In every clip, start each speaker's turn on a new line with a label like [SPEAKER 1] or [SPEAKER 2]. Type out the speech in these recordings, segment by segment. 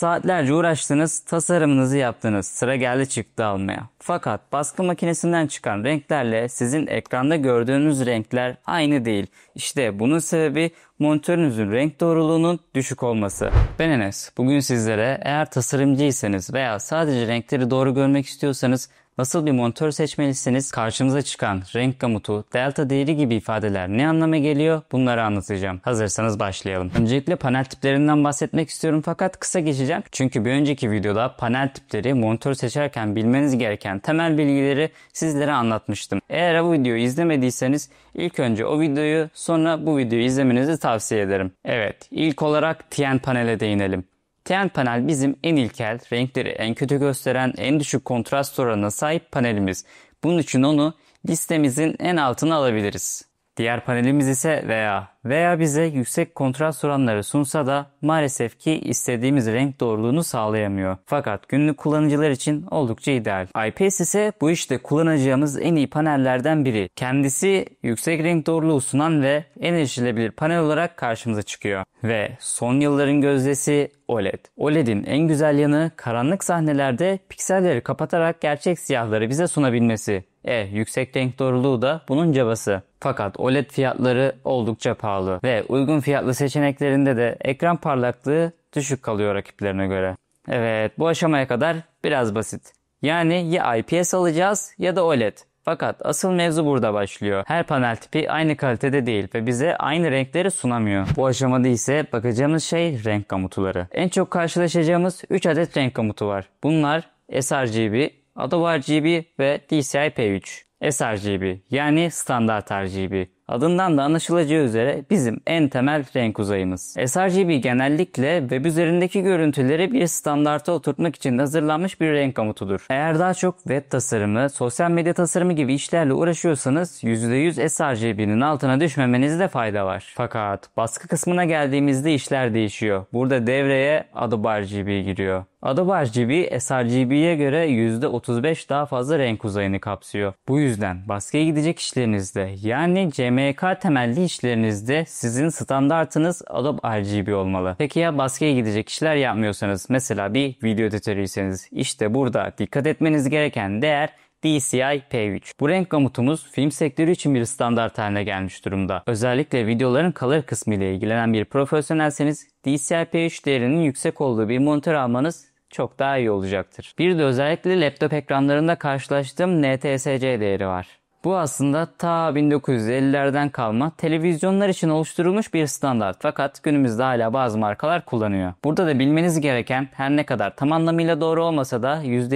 [SPEAKER 1] Saatlerce uğraştınız, tasarımınızı yaptınız, sıra geldi çıktı almaya. Fakat baskı makinesinden çıkan renklerle sizin ekranda gördüğünüz renkler aynı değil. İşte bunun sebebi monitörünüzün renk doğruluğunun düşük olması. Ben Enes, bugün sizlere eğer tasarımcıysanız veya sadece renkleri doğru görmek istiyorsanız Nasıl bir monitör seçmelisiniz? Karşımıza çıkan renk gamutu, delta değeri gibi ifadeler ne anlama geliyor? Bunları anlatacağım. Hazırsanız başlayalım. Öncelikle panel tiplerinden bahsetmek istiyorum fakat kısa geçeceğim. Çünkü bir önceki videoda panel tipleri monitör seçerken bilmeniz gereken temel bilgileri sizlere anlatmıştım. Eğer bu videoyu izlemediyseniz ilk önce o videoyu sonra bu videoyu izlemenizi tavsiye ederim. Evet ilk olarak TN panele değinelim. Yansıyan panel bizim en ilkel, renkleri en kötü gösteren, en düşük kontrast oranına sahip panelimiz. Bunun için onu listemizin en altına alabiliriz. Diğer panelimiz ise veya. Veya bize yüksek kontrast oranları sunsa da maalesef ki istediğimiz renk doğruluğunu sağlayamıyor. Fakat günlük kullanıcılar için oldukça ideal. IPS ise bu işte kullanacağımız en iyi panellerden biri. Kendisi yüksek renk doğruluğu sunan ve en erişilebilir panel olarak karşımıza çıkıyor. Ve son yılların gözdesi OLED. OLED'in en güzel yanı karanlık sahnelerde pikselleri kapatarak gerçek siyahları bize sunabilmesi. E, yüksek renk doğruluğu da bunun cabası. Fakat OLED fiyatları oldukça pahalı ve uygun fiyatlı seçeneklerinde de ekran parlaklığı düşük kalıyor rakiplerine göre. Evet bu aşamaya kadar biraz basit. Yani ya IPS alacağız ya da OLED. Fakat asıl mevzu burada başlıyor. Her panel tipi aynı kalitede değil ve bize aynı renkleri sunamıyor. Bu aşamada ise bakacağımız şey renk kamutuları. En çok karşılaşacağımız 3 adet renk kamutu var. Bunlar sRGB, Adobe RGB ve DCI-P3, sRGB yani standart RGB Adından da anlaşılacağı üzere bizim en temel renk uzayımız. sRGB genellikle web üzerindeki görüntüleri bir standarta oturtmak için hazırlanmış bir renk komutudur. Eğer daha çok web tasarımı, sosyal medya tasarımı gibi işlerle uğraşıyorsanız %100 sRGB'nin altına düşmemenizde fayda var. Fakat baskı kısmına geldiğimizde işler değişiyor. Burada devreye Adobe RGB giriyor. Adobe RGB, sRGB'ye göre %35 daha fazla renk uzayını kapsıyor. Bu yüzden baskıya gidecek işlerinizde yani CMD MK temelli işlerinizde sizin standartınız Adobe RGB olmalı. Peki ya baskıya gidecek işler yapmıyorsanız mesela bir video editörüyseniz işte burada dikkat etmeniz gereken değer DCI P3. Bu renk komutumuz film sektörü için bir standart haline gelmiş durumda. Özellikle videoların kalır kısmı ile ilgilenen bir profesyonelseniz DCI P3 değerinin yüksek olduğu bir monitör almanız çok daha iyi olacaktır. Bir de özellikle laptop ekranlarında karşılaştığım NTSC değeri var. Bu aslında ta 1950'lerden kalma televizyonlar için oluşturulmuş bir standart fakat günümüzde hala bazı markalar kullanıyor. Burada da bilmeniz gereken her ne kadar tam anlamıyla doğru olmasa da %72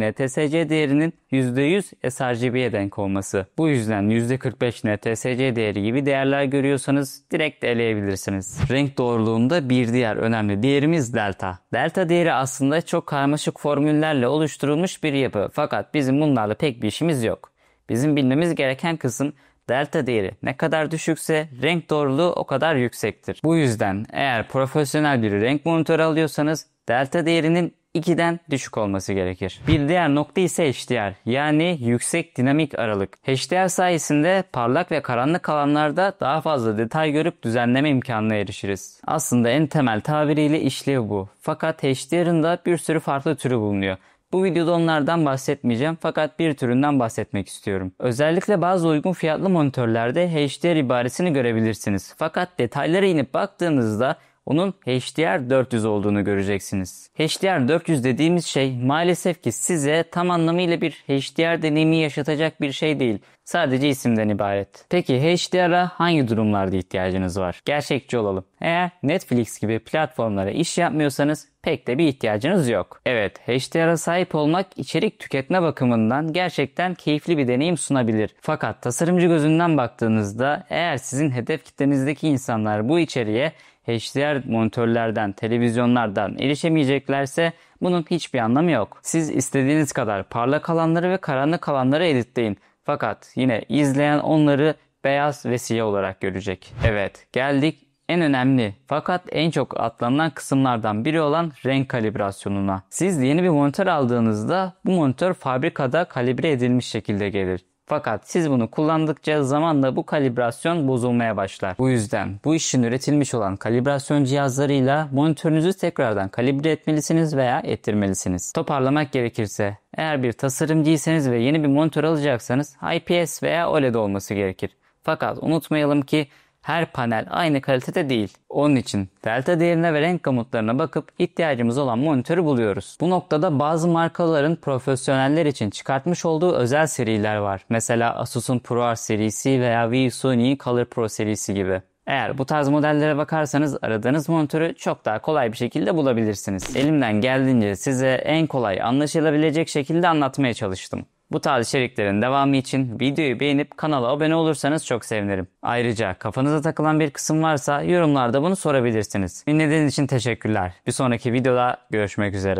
[SPEAKER 1] NTSC değerinin %100 sRGB'ye denk olması. Bu yüzden %45 NTSC değeri gibi değerler görüyorsanız direkt eleyebilirsiniz. Renk doğruluğunda bir diğer önemli değerimiz delta. Delta değeri aslında çok karmaşık formüllerle oluşturulmuş bir yapı fakat bizim bunlarla pek bir işimiz yok. Bizim bilmemiz gereken kısım delta değeri ne kadar düşükse renk doğruluğu o kadar yüksektir. Bu yüzden eğer profesyonel bir renk monitörü alıyorsanız delta değerinin 2'den düşük olması gerekir. Bir diğer nokta ise HDR yani yüksek dinamik aralık. HDR sayesinde parlak ve karanlık alanlarda daha fazla detay görüp düzenleme imkanına erişiriz. Aslında en temel tabiriyle işlev bu. Fakat HDR'ın da bir sürü farklı türü bulunuyor. Bu videoda onlardan bahsetmeyeceğim fakat bir türünden bahsetmek istiyorum. Özellikle bazı uygun fiyatlı monitörlerde HDR ibaresini görebilirsiniz. Fakat detaylara inip baktığınızda onun HDR 400 olduğunu göreceksiniz. HDR 400 dediğimiz şey maalesef ki size tam anlamıyla bir HDR deneyimi yaşatacak bir şey değil. Sadece isimden ibaret. Peki HDR'a hangi durumlarda ihtiyacınız var? Gerçekçi olalım. Eğer Netflix gibi platformlara iş yapmıyorsanız pek de bir ihtiyacınız yok. Evet, HDR'a sahip olmak içerik tüketme bakımından gerçekten keyifli bir deneyim sunabilir. Fakat tasarımcı gözünden baktığınızda eğer sizin hedef kitlenizdeki insanlar bu içeriğe HDR monitörlerden, televizyonlardan erişemeyeceklerse bunun hiçbir anlamı yok. Siz istediğiniz kadar parlak alanları ve karanlık alanları editleyin. Fakat yine izleyen onları beyaz ve siyah olarak görecek. Evet geldik en önemli fakat en çok atlanılan kısımlardan biri olan renk kalibrasyonuna. Siz yeni bir monitör aldığınızda bu monitör fabrikada kalibre edilmiş şekilde gelir. Fakat siz bunu kullandıkça zamanla bu kalibrasyon bozulmaya başlar. Bu yüzden bu işin üretilmiş olan kalibrasyon cihazlarıyla monitörünüzü tekrardan kalibre etmelisiniz veya ettirmelisiniz. Toparlamak gerekirse eğer bir tasarımcıysanız ve yeni bir monitör alacaksanız IPS veya OLED olması gerekir. Fakat unutmayalım ki her panel aynı kalitede değil. Onun için delta değerine ve renk gamutlarına bakıp ihtiyacımız olan monitörü buluyoruz. Bu noktada bazı markaların profesyoneller için çıkartmış olduğu özel seriler var. Mesela Asus'un ProArt serisi veya Vsony Color Pro serisi gibi. Eğer bu tarz modellere bakarsanız aradığınız monitörü çok daha kolay bir şekilde bulabilirsiniz. Elimden geldiğince size en kolay anlaşılabilecek şekilde anlatmaya çalıştım. Bu tarz içeriklerin devamı için videoyu beğenip kanala abone olursanız çok sevinirim. Ayrıca kafanıza takılan bir kısım varsa yorumlarda bunu sorabilirsiniz. Dinlediğiniz için teşekkürler. Bir sonraki videoda görüşmek üzere.